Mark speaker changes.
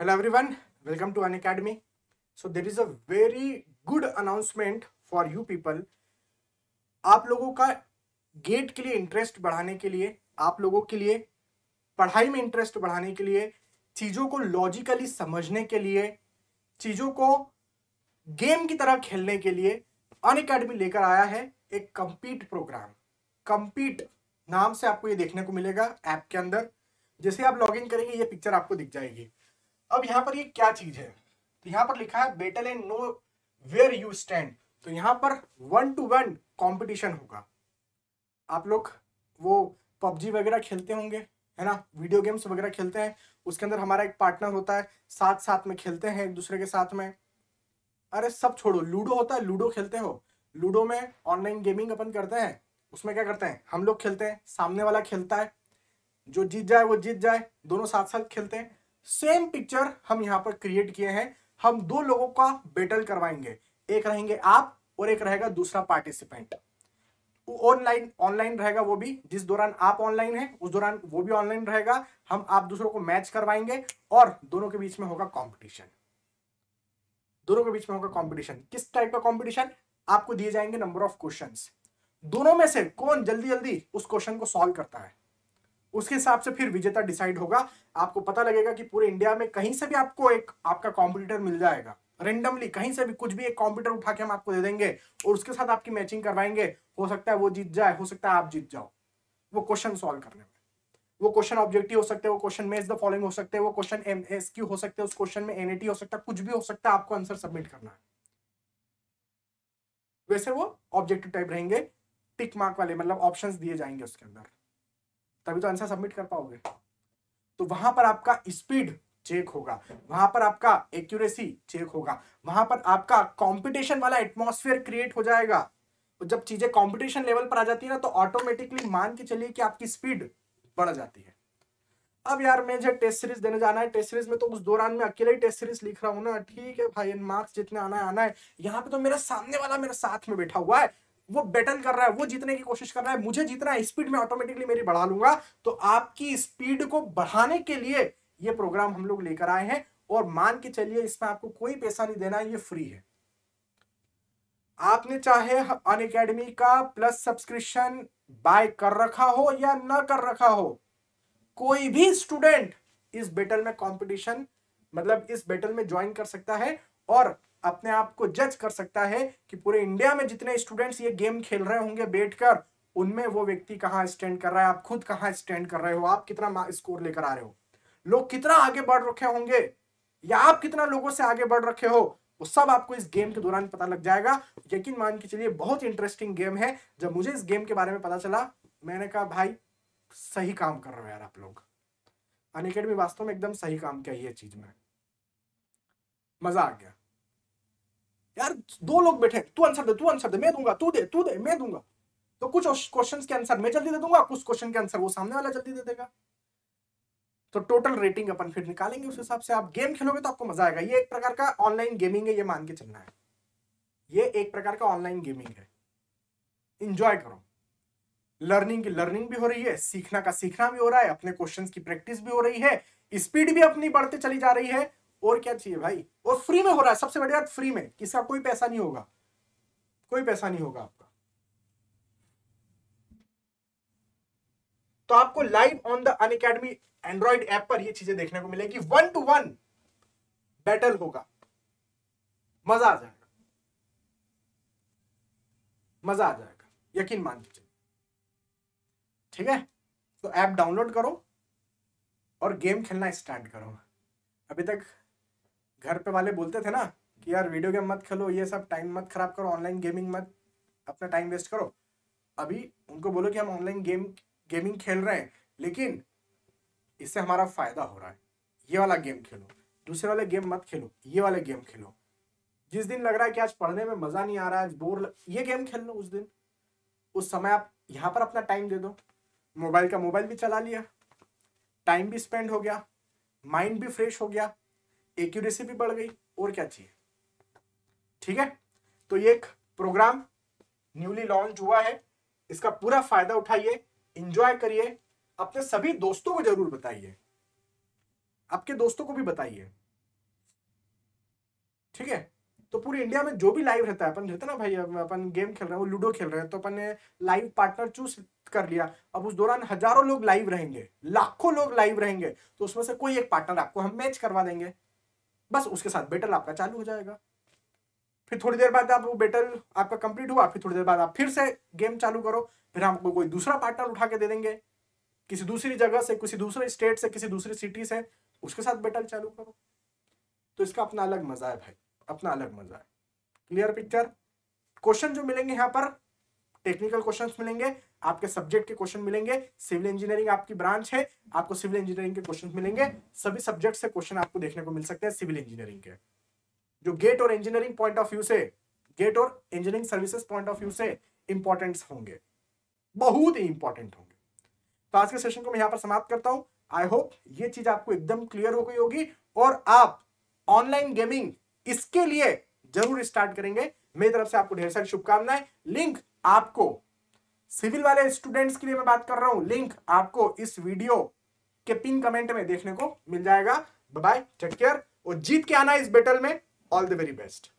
Speaker 1: hello everyone welcome to an academy so there is a very good announcement for you people आप लोगों का gate के लिए interest बढ़ाने के लिए आप लोगों के लिए पढ़ाई में इंटरेस्ट बढ़ाने के लिए चीज़ों को लॉजिकली समझने के लिए चीज़ों को गेम की तरह खेलने के लिए अन अकेडमी लेकर आया है एक कंपीट प्रोग्राम कंपीट नाम से आपको ये देखने को मिलेगा ऐप के अंदर जैसे आप लॉगिन करेंगे ये पिक्चर आपको दिख जाएगी अब यहाँ पर ये क्या चीज है तो यहाँ पर लिखा है better and know where you stand तो यहाँ पर वन टू वन कॉम्पिटिशन होगा आप लोग वो पबजी वगैरह खेलते होंगे है ना वीडियो गेम्स वगैरह खेलते हैं उसके अंदर हमारा एक पार्टनर होता है साथ साथ में खेलते हैं एक दूसरे के साथ में अरे सब छोड़ो लूडो होता है लूडो खेलते हो लूडो में ऑनलाइन गेमिंग अपन करते हैं उसमें क्या करते हैं हम लोग खेलते हैं सामने वाला खेलता है जो जीत जाए वो जीत जाए दोनों साथ साथ खेलते हैं सेम पिक्चर हम यहाँ पर क्रिएट किए हैं हम दो लोगों का बेटल करवाएंगे एक रहेंगे आप और एक रहेगा दूसरा पार्टिसिपेंट ऑनलाइन ऑनलाइन रहेगा वो भी जिस दौरान आप ऑनलाइन हैं उस दौरान वो भी ऑनलाइन रहेगा हम आप दूसरों को मैच करवाएंगे और दोनों के बीच में होगा कंपटीशन दोनों के बीच में होगा कंपटीशन किस टाइप का कंपटीशन आपको दिए जाएंगे नंबर ऑफ क्वेश्चंस दोनों में से कौन जल्दी जल्दी उस क्वेश्चन को सॉल्व करता है उसके हिसाब से फिर विजेता डिसाइड होगा आपको पता लगेगा कि पूरे इंडिया में कहीं से भी आपको एक आपका कॉम्पिटिटर मिल जाएगा रेंडमली कहीं से भी कुछ भी एक कॉम्प्यूटर उठा के हम आपको दे देंगे और उसके साथ आपकी मैचिंग करवाएंगे हो सकता है वो जीत जाए हो सकता है आप जीत जाओ वो क्वेश्चन सॉल्व करने में वो क्वेश्चन ऑब्जेक्टिव हो सकते हैं वो क्वेश्चन मेज द फॉलोइंग हो सकते हैं वो क्वेश्चन एम एस क्यू हो सकते हैं उस क्वेश्चन में एन हो सकता है कुछ भी हो सकता है आपको आंसर सबमिट करना है वैसे वो ऑब्जेक्टिव टाइप रहेंगे टिक मार्क वाले मतलब ऑप्शन दिए जाएंगे उसके अंदर तभी तो आंसर सबमिट कर पाओगे तो वहां पर आपका स्पीड चेक होगा वहां पर आपका एक्यूरेसी चेक होगा वहां पर आपका कंपटीशन वाला एटमोसफियर क्रिएट हो जाएगा तो जब चीजें कंपटीशन लेवल पर आ जाती है ना तो ऑटोमेटिकली मान के चलिए कि आपकी स्पीड बढ़ जाती है अब यार मुझे टेस्ट सीरीज देने जाना है टेस्ट सीरीज में तो उस दौरान में अकेले ही टेस्ट सीरीज लिख रहा हूँ ना ठीक है भाई मार्क्स जितने आना है आना है यहाँ पे तो मेरा सामने वाला मेरे साथ में बैठा हुआ है वो बैटल कर रहा है वो जीतने की कोशिश कर रहा है मुझे जीतना है स्पीड में ऑटोमेटिकली मेरी बढ़ा लूंगा तो आपकी स्पीड को बढ़ाने के लिए ये प्रोग्राम हम लोग लेकर आए हैं और मान के चलिए इसमें आपको कोई पैसा नहीं देना ये फ्री है आपने चाहे अन अकेडमी का प्लस सब्सक्रिप्शन बाय कर रखा हो या ना कर रखा हो कोई भी स्टूडेंट इस बेटल में कंपटीशन मतलब इस बेटल में ज्वाइन कर सकता है और अपने आप को जज कर सकता है कि पूरे इंडिया में जितने स्टूडेंट्स ये गेम खेल रहे होंगे बैठकर उनमें वो व्यक्ति कहाँ स्टैंड कर रहा है आप खुद कहाँ स्टैंड कर रहे हो आप कितना स्कोर लेकर आ रहे हो लोग कितना आगे बढ़ रखे होंगे या आप कितना लोगों से आगे बढ़ रखे हो वो सब आपको इस गेम के दौरान पता लग जाएगा यकीन मान के चलिए बहुत इंटरेस्टिंग गेम है जब मुझे इस गेम के बारे में पता चला मैंने कहा भाई सही काम कर रहे हो यार आप लोग अन वास्तव में एकदम सही काम किया ये चीज में मजा आ गया यार दो लोग बैठे तू आंसर दे तू आंसर दे मैं दूंगा तू दे तू दे मैं दूंगा तो कुछ क्वेश्चन के आंसर मैं जल्दी दे दूंगा कुछ क्वेश्चन के आंसर वो सामने वाला जल्दी दे देगा तो टोटल रेटिंग अपन फिर निकालेंगे उस हिसाब से आप गेम खेलोगे तो आपको मजा आएगा ये एक प्रकार का ऑनलाइन गेमिंग है ये मान के चलना है ये एक प्रकार का ऑनलाइन गेमिंग है इंजॉय करो लर्निंग की लर्निंग भी हो रही है सीखना का सीखना भी हो रहा है अपने क्वेश्चंस की प्रैक्टिस भी हो रही है स्पीड भी अपनी बढ़ते चली जा रही है और क्या चाहिए भाई और फ्री में हो रहा है सबसे बड़ी बात फ्री में किसका कोई पैसा नहीं होगा कोई पैसा नहीं होगा आपका तो आपको live on the Unacademy Android app पर ये चीजें देखने को मिलेगी वन टू वन बैटल होगा मजा आ जाएगा मजा आ जाएगा यकीन मान के ठीक है तो ऐप डाउनलोड करो और गेम खेलना स्टार्ट करो अभी तक घर पे वाले बोलते थे ना कि यार वीडियो गेम मत खेलो ये सब टाइम मत खराब करो ऑनलाइन गेमिंग मत अपना टाइम वेस्ट करो अभी उनको बोलो कि हम ऑनलाइन गेम गेमिंग खेल रहे हैं लेकिन इससे हमारा फायदा हो रहा है ये वाला गेम खेलो दूसरे वाले गेम मत खेलो ये वाले गेम खेलो जिस दिन लग रहा है कि आज पढ़ने में मजा नहीं आ रहा है बोर लग... ये गेम खेल लो उस दिन उस समय आप यहाँ पर अपना टाइम दे दो मोबाइल का मोबाइल भी चला लिया टाइम भी स्पेंड हो गया माइंड भी फ्रेश हो गया एक्यूरेसी भी बढ़ गई और क्या चाहिए ठीक है तो ये एक प्रोग्राम न्यूली लॉन्च हुआ है इसका पूरा फायदा उठाइए इंजॉय करिए अपने सभी दोस्तों को जरूर बताइए आपके दोस्तों को भी बताइए ठीक है तो पूरे इंडिया में जो भी लाइव रहता है अपन रहते ना भाई अपन गेम खेल रहे हैं वो लूडो खेल रहे हैं तो अपन ने लाइव पार्टनर चूज कर लिया अब उस दौरान हजारों लोग लाइव रहेंगे लाखों लोग लाइव रहेंगे तो उसमें से कोई एक पार्टनर आपको हम मैच करवा देंगे बस उसके साथ बेटल आपका चालू हो जाएगा फिर थोड़ी देर बाद आप वो बेटल आपका कंप्लीट हुआ फिर थोड़ी देर बाद आप फिर से गेम चालू करो फिर हमको कोई दूसरा पार्टनर उठा के दे देंगे किसी दूसरी जगह से किसी दूसरे स्टेट से किसी दूसरी सिटी से उसके साथ बेटल चालू करो तो इसका अपना अलग मजा है भाई अपना अलग मजा है क्लियर पिक्चर क्वेश्चन जो मिलेंगे यहाँ पर टेक्निकल क्वेश्चंस मिलेंगे आपके सब्जेक्ट के क्वेश्चन मिलेंगे सिविल इंजीनियरिंग आपकी ब्रांच है आपको सिविल इंजीनियरिंग के क्वेश्चन मिलेंगे सभी सब्जेक्ट से क्वेश्चन आपको देखने को मिल सकते हैं सिविल इंजीनियरिंग के जो गेट और इंजीनियरिंग पॉइंट ऑफ व्यू से गेट और engineering services point of view से इंपॉर्टेंट होंगे बहुत ही इंपॉर्टेंट होंगे तो आज के सेशन को मैं यहाँ पर समाप्त करता हूँ आई होप ये चीज आपको एकदम क्लियर हो गई होगी और आप ऑनलाइन गेमिंग इसके लिए जरूर स्टार्ट करेंगे मेरी तरफ से आपको ढेर सारी शुभकामनाएं लिंक आपको सिविल वाले स्टूडेंट्स के लिए मैं बात कर रहा हूं लिंक आपको इस वीडियो के पिन कमेंट में देखने को मिल जाएगा बाय टेक केयर और जीत के आना इस बैटल में ऑल द वेरी बेस्ट